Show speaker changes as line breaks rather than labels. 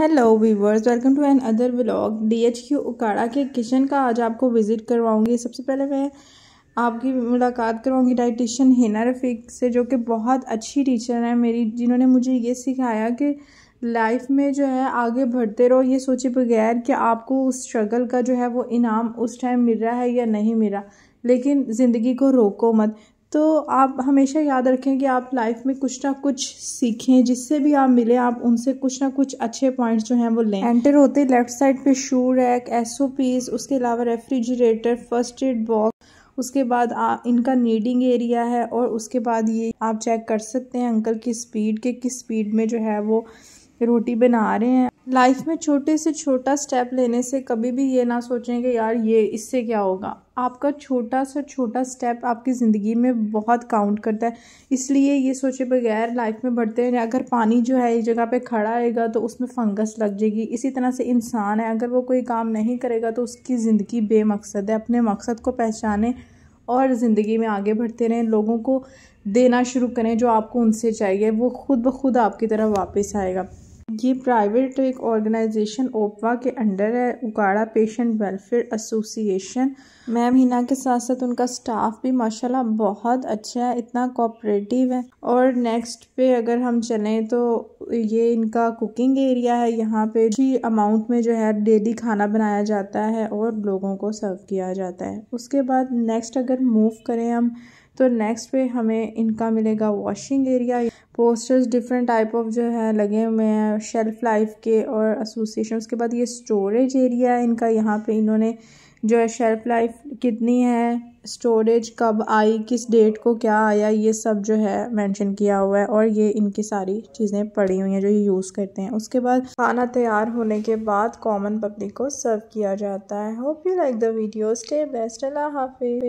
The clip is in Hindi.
hello viewers welcome to another vlog D H Q उकाड़ा के किचन का आज आपको विज़िट करवाऊंगी सबसे पहले मैं आपकी मुलाकात करवाऊंगी डाइटिशियन हिना रफ़ीक से जो कि बहुत अच्छी टीचर हैं मेरी जिन्होंने मुझे ये सिखाया कि लाइफ में जो है आगे बढ़ते रहो ये सोचे बगैर कि आपको उस स्ट्रगल का जो है वो इनाम उस टाइम मिल रहा है या नहीं मिल रहा लेकिन ज़िंदगी को रोको मत तो आप हमेशा याद रखें कि आप लाइफ में कुछ ना कुछ सीखें जिससे भी आप मिले आप उनसे कुछ ना कुछ अच्छे पॉइंट्स जो हैं वो लें एंटर होते लेफ्ट साइड पे शू रैक एस उसके अलावा रेफ्रिजरेटर फर्स्ट एड बॉक्स उसके बाद आ, इनका नीडिंग एरिया है और उसके बाद ये आप चेक कर सकते हैं अंकल की स्पीड के किस स्पीड में जो है वो रोटी बना रहे हैं लाइफ में छोटे से छोटा स्टेप लेने से कभी भी ये ना सोचें कि यार ये इससे क्या होगा आपका छोटा सा छोटा स्टेप आपकी ज़िंदगी में बहुत काउंट करता है इसलिए ये सोचे बगैर लाइफ में बढ़ते हैं अगर पानी जो है इस जगह पे खड़ा आएगा तो उसमें फंगस लग जाएगी इसी तरह से इंसान है अगर वो कोई काम नहीं करेगा तो उसकी ज़िंदगी बेमकसद है अपने मकसद को पहचानें और ज़िंदगी में आगे बढ़ते रहें लोगों को देना शुरू करें जो आपको उनसे चाहिए वो खुद ब खुद आपकी तरफ वापस आएगा ये प्राइवेट एक ऑर्गेनाइजेशन ओपवा के अंडर है उगाड़ा patient welfare association ma'am Hina के साथ साथ उनका स्टाफ भी माशाल्लाह बहुत अच्छा है इतना कोऑपरेटिव है और नेक्स्ट पे अगर हम चलें तो ये इनका कुकिंग एरिया है यहाँ पे जी अमाउंट में जो है डेली खाना बनाया जाता है और लोगों को सर्व किया जाता है उसके बाद नेक्स्ट अगर मूव करें हम तो नेक्स्ट पे हमें इनका मिलेगा washing area posters different type of जो है लगे हुए हैं शेल्फ लाइफ के और एसोसिएशन उसके बाद ये स्टोरेज एरिया है इनका यहाँ पे इन्होंने जो है शेल्फ लाइफ कितनी है स्टोरेज कब आई किस डेट को क्या आया ये सब जो है मेंशन किया हुआ है और ये इनकी सारी चीज़ें पड़ी हुई हैं जो ये यूज़ करते हैं उसके बाद खाना तैयार होने के बाद कॉमन पब्लिक को सर्व किया जाता है hope you like the video stay best Allah हाफि